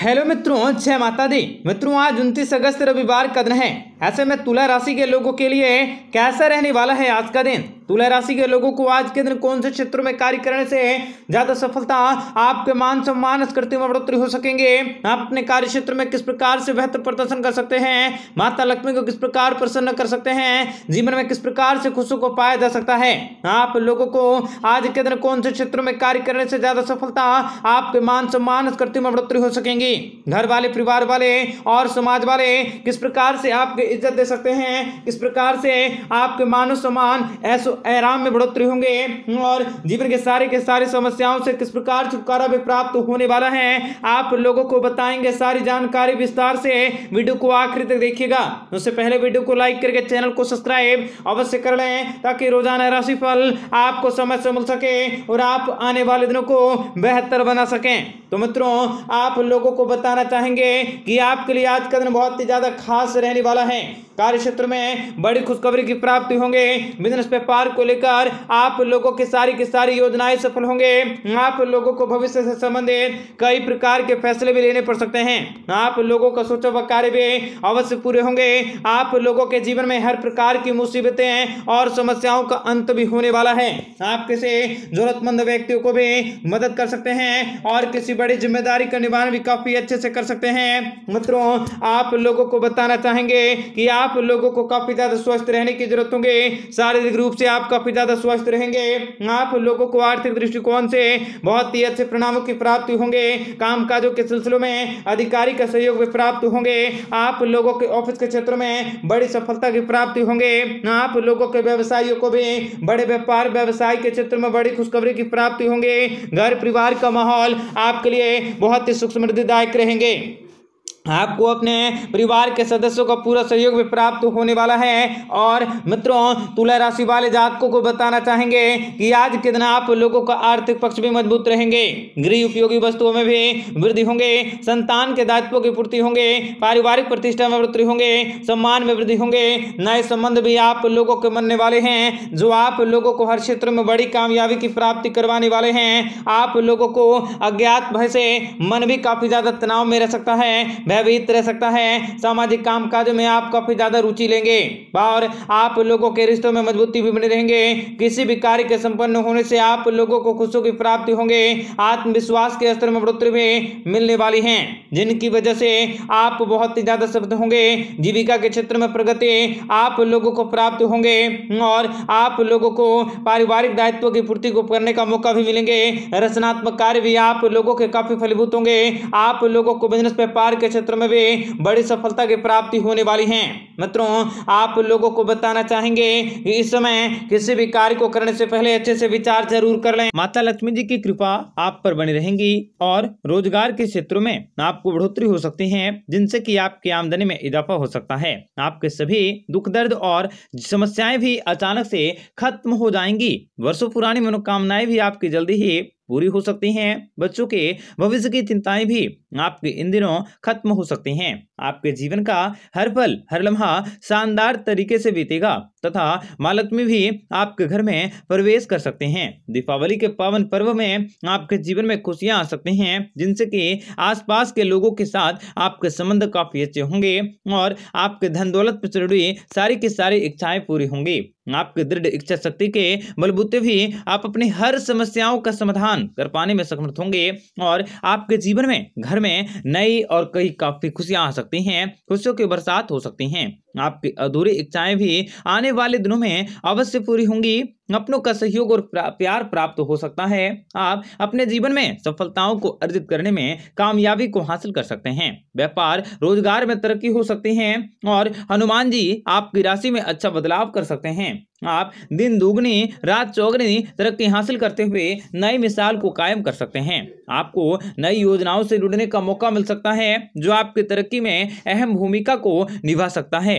hello मित्रों जय माता दी मित्रों आज उनतीस अगस्त रविवार का दिन है ऐसे में तुला राशि के लोगों के लिए कैसा रहने वाला है आज का दिन तुला राशि के लोगों को आज के दिन कौन से क्षेत्रों में कार्य करने से ज्यादा सफलता आपके मान सम्मान में बढ़ोतरी हो सकेंगे आप अपने कार्य क्षेत्र में किस प्रकार से बेहतर प्रदर्शन कर सकते हैं माता लक्ष्मी को किस प्रकार प्रसन्न कर सकते हैं जीवन में किस प्रकार से खुशी को पाया जा सकता है आप लोगों को आज के दिन कौन से क्षेत्रों में कार्य करने से ज्यादा सफलता आपके मान सम्मान स्कृति में बढ़ोतरी हो सकेंगी घर वाले परिवार वाले और समाज वाले किस प्रकार से आपके इज्जत दे सकते हैं इस प्रकार से आपके मानव सम्मान ऐसो आराम में बढ़ोतरी होंगे और जीवन के सारे के सारे समस्याओं से किस प्रकार छुटकारा भी प्राप्त होने वाला है आप लोगों को बताएंगे सारी जानकारी विस्तार से वीडियो को आखिर तक देखिएगा उससे पहले वीडियो को लाइक करके चैनल को सब्सक्राइब अवश्य कर लें ताकि रोजाना राशिफल आपको समय से मिल सके और आप आने वाले दिनों को बेहतर बना सकें तो मित्रों आप लोगों को बताना चाहेंगे कि आपके लिए आज का दिन बहुत ही ज़्यादा खास रहने वाला है कार्य क्षेत्र में बड़ी खुशखबरी की प्राप्ति होंगे बिजनेस व्यापार को लेकर आप लोगों की सारी की सारी योजनाएं सफल होंगे आप लोगों को भविष्य से संबंधित कई प्रकार के फैसले भी लेने पड़ सकते हैं आप लोगों का सोचा हुआ कार्य भी अवश्य पूरे होंगे आप लोगों के जीवन में हर प्रकार की मुसीबतें और समस्याओं का अंत भी होने वाला है आप किसी जरूरतमंद व्यक्तियों को भी मदद कर सकते हैं और किसी बड़ी जिम्मेदारी का निर्माण भी काफ़ी अच्छे से कर सकते हैं मित्रों आप लोगों को बताना चाहेंगे कि आप लोगों को काफ़ी ज़्यादा स्वस्थ रहने की जरूरत होंगे शारीरिक रूप से आप काफ़ी ज़्यादा स्वस्थ रहेंगे आप लोगों को आर्थिक दृष्टिकोण से बहुत ही अच्छे परिणामों की प्राप्ति होंगे काम के सिलसिलों में अधिकारी का सहयोग भी प्राप्त होंगे आप लोगों के ऑफिस के क्षेत्र में बड़ी सफलता की प्राप्ति होंगे आप लोगों के व्यवसायियों को भी बड़े व्यापार व्यवसाय के क्षेत्र में बड़ी खुशखबरी की प्राप्ति होंगे घर परिवार का माहौल आपके आपके लिए बहुत ही सुख समृद्धिदायक रहेंगे आपको अपने परिवार के सदस्यों का पूरा सहयोग भी प्राप्त होने वाला है और मित्रों तुला राशि वाले जातकों को बताना चाहेंगे कि आज के दिन आप लोगों का आर्थिक पक्ष भी मजबूत रहेंगे गृह उपयोगी वस्तुओं में भी वृद्धि होंगे संतान के दायित्वों की पूर्ति होंगे पारिवारिक प्रतिष्ठा में वृद्धि होंगे सम्मान में वृद्धि होंगे नए संबंध भी आप लोगों के मनने वाले हैं जो आप लोगों को हर क्षेत्र में बड़ी कामयाबी की प्राप्ति करवाने वाले हैं आप लोगों को अज्ञात भय से मन भी काफी ज्यादा तनाव में रह सकता है भयभीत रह सकता है सामाजिक काम काज में आप काफी ज्यादा रुचि लेंगे और आप लोगों के रिश्तों में मजबूती भी बने रहेंगे किसी भी कार्य के संपन्न होने से आप लोगों को खुशियों की प्राप्ति होंगे आत्मविश्वास के स्तर में बढ़ोतरी भी मिलने वाली है जिनकी वजह से आप बहुत ही ज़्यादा सफल होंगे जीविका के क्षेत्र में प्रगति आप लोगों को प्राप्त होंगे और आप लोगों को पारिवारिक दायित्व की पूर्ति को करने का मौका भी मिलेंगे रचनात्मक कार्य भी आप लोगों के काफ़ी फलीभूत होंगे आप लोगों को बिजनेस व्यापार के क्षेत्र में भी बड़ी सफलता की प्राप्ति होने वाली है मित्रों आप लोगों को बताना चाहेंगे कि इस समय किसी भी कार्य को करने से पहले अच्छे से विचार जरूर कर लें माता लक्ष्मी जी की कृपा आप पर बनी रहेंगी और रोजगार के क्षेत्रों में आप आपको बढ़ोतरी हो सकती है जिनसे की आपकी आमदनी में इजाफा हो सकता है आपके सभी दुख दर्द और समस्याएं भी अचानक से खत्म हो जाएंगी वर्षों पुरानी मनोकामनाएं भी आपकी जल्दी ही पूरी हो सकती हैं बच्चों के भविष्य की चिंताएं भी आपके इन दिनों खत्म हो सकते हैं आपके जीवन का हर पल हर लम्हा शानदार तरीके से बीतेगा तथा मालक में भी आपके घर में प्रवेश कर सकते हैं दीपावली के पावन पर्व में आपके जीवन में खुशियां आ सकती हैं जिनसे कि आसपास के लोगों के साथ आपके संबंध काफी अच्छे होंगे और आपके धन दौलत पर चढ़ी सारी की सारी इच्छाएं पूरी होंगी आपके दृढ़ इच्छा शक्ति के बलबूते भी आप अपनी हर समस्याओं का समाधान कर पाने में समर्थ होंगे और आपके जीवन में घर में नई और कई काफी खुशियां आ सकती हैं खुशियों की बरसात हो सकती हैं आपकी अधूरी इच्छाएं भी आने वाले दिनों में अवश्य पूरी होंगी अपनों का सहयोग और प्यार प्राप्त हो सकता है आप अपने जीवन में सफलताओं को अर्जित करने में कामयाबी को हासिल कर सकते हैं व्यापार रोजगार में तरक्की हो सकती है और हनुमान जी आपकी राशि में अच्छा बदलाव कर सकते हैं आप दिन दुगनी रात चौगनी तरक्की हासिल करते हुए नई मिसाल को कायम कर सकते हैं आपको नई योजनाओं से जुड़ने का मौका मिल सकता है जो आपकी तरक्की में अहम भूमिका को निभा सकता है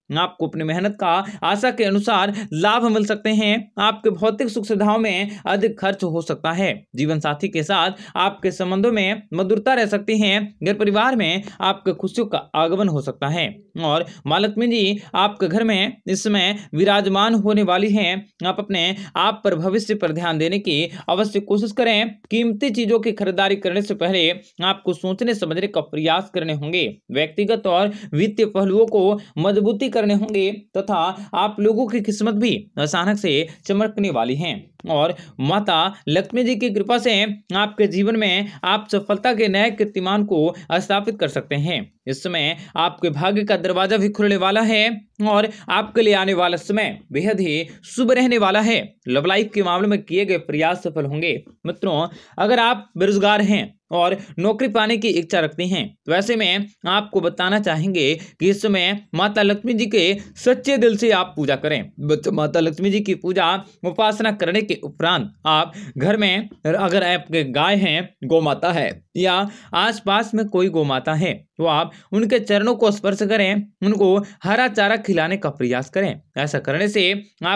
आपको अपनी मेहनत का आशा के अनुसार लाभ मिल सकते हैं आपके भौतिक सुख सुविधाओं में अधिक खर्च हो सकता है जीवन साथी के साथ आपके संबंधों में मधुरता रह सकती है घर परिवार में आपके खुशियों का आगमन हो सकता है और मालक्ष्मी जी आपके घर में इस समय विराजमान होने वाली हैं आप अपने आप पर भविष्य पर ध्यान देने की अवश्य कोशिश करें कीमती चीजों की खरीदारी करने से पहले आपको सोचने समझने का प्रयास करने होंगे व्यक्तिगत और वित्तीय पहलुओं को मजबूती करने होंगे तथा तो आप लोगों की किस्मत भी अचानक से चमकने वाली है और माता लक्ष्मी जी की कृपा से आपके जीवन में आप सफलता के नए कीर्तिमान को स्थापित कर सकते हैं इस समय आपके भाग्य का दरवाजा भी खुलने वाला है और आपके लिए आने वाला समय बेहद ही शुभ रहने वाला है लव लाइफ के मामले में किए गए प्रयास सफल होंगे मित्रों अगर आप बेरोजगार हैं और नौकरी पाने की इच्छा रखती हैं तो ऐसे में आपको बताना चाहेंगे कि इस समय माता लक्ष्मी जी के सच्चे दिल से आप पूजा करें माता लक्ष्मी जी की पूजा उपासना करने के उपरांत आप घर में अगर आपके गाय हैं गौमाता है या आसपास में कोई गौमाता है तो आप उनके चरणों को स्पर्श करें उनको हरा चारा खिलाने का प्रयास करें ऐसा करने से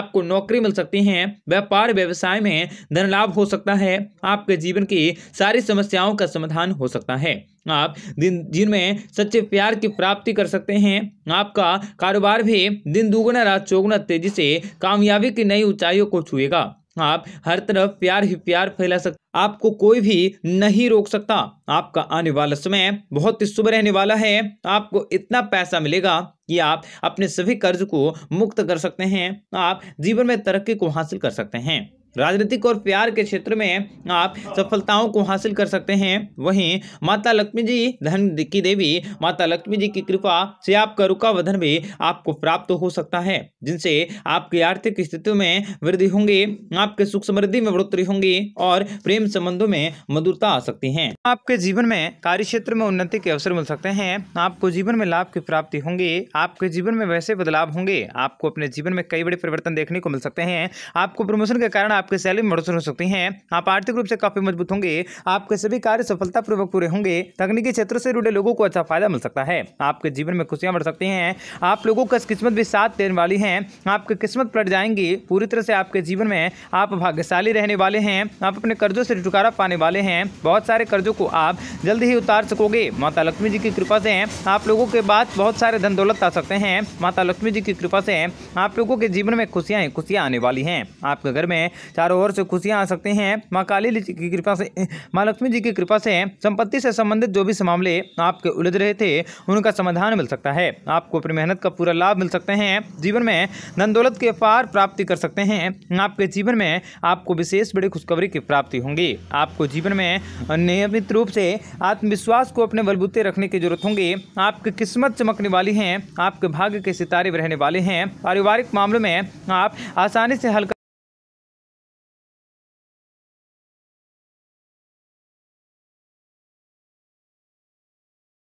आपको नौकरी मिल सकती है व्यापार व्यवसाय में धन लाभ हो सकता है आपके जीवन की सारी समस्याओं का समाधान हो सकता है आप दिन दिन में सच्चे प्यार की प्राप्ति कर सकते हैं आपका कारोबार भी दिन दुगुना रात चौगुना तेजी से कामयाबी की नई ऊंचाइयों को छुएगा आप हर तरफ प्यार ही प्यार फैला सकते आपको कोई भी नहीं रोक सकता आपका आने वाला समय बहुत ही शुभ रहने वाला है आपको इतना पैसा मिलेगा कि आप अपने सभी कर्ज को मुक्त कर सकते हैं आप जीवन में तरक्की को हासिल कर सकते हैं राजनीतिक और प्यार के क्षेत्र में आप सफलताओं को हासिल कर सकते हैं वहीं माता लक्ष्मी जी धन की देवी माता लक्ष्मी जी की कृपा से आपका रुका वधन भी आपको प्राप्त हो सकता है जिनसे आपकी आर्थिक स्थिति में वृद्धि होंगी आपके सुख समृद्धि में बढ़ोतरी होंगी और प्रेम संबंधों में मधुरता आ सकती है आपके जीवन में कार्य क्षेत्र में उन्नति के अवसर मिल सकते हैं आपको जीवन में लाभ की प्राप्ति होंगी आपके जीवन में वैसे बदलाव होंगे आपको अपने जीवन में कई बड़े परिवर्तन देखने को मिल सकते हैं आपको प्रमोशन के कारण आप आपके सैलरी में बढ़ोतरी हो सकती है आप आर्थिक रूप से काफी मजबूत होंगे आपके सभी कार्य सफलतापूर्वक पूरे होंगे तकनीकी क्षेत्र से जुड़े लोगों को अच्छा फायदा मिल सकता है आपके जीवन में खुशियां बढ़ सकती हैं आप लोगों का किस्मत भी साथ देने वाली है आपकी किस्मत पलट जाएंगी पूरी तरह से आपके जीवन में आप भाग्यशाली रहने वाले हैं आप अपने कर्जों से छुटकारा पाने वाले हैं बहुत सारे कर्जों को आप जल्द ही उतार सकोगे माता लक्ष्मी जी की कृपा से आप लोगों के बाद बहुत सारे धन दौलत आ सकते हैं माता लक्ष्मी जी की कृपा से आप लोगों के जीवन में खुशियां खुशियां आने वाली हैं आपके घर में चारों ओर से खुशियाँ आ सकती हैं माँ काली जी की कृपा से माँ लक्ष्मी जी की कृपा से संपत्ति से संबंधित जो भी मामले आपके उलझ रहे थे उनका समाधान मिल सकता है आपको अपनी मेहनत का पूरा लाभ मिल सकते हैं जीवन में धन दौलत के पार प्राप्ति कर सकते हैं आपके जीवन में आपको विशेष बड़ी खुशखबरी की प्राप्ति होंगी आपको जीवन में नियमित रूप से आत्मविश्वास को अपने बलबूते रखने की जरूरत होंगी आपकी किस्मत चमकने वाली है आपके भाग्य के सितारे रहने वाले हैं पारिवारिक मामलों में आप आसानी से हल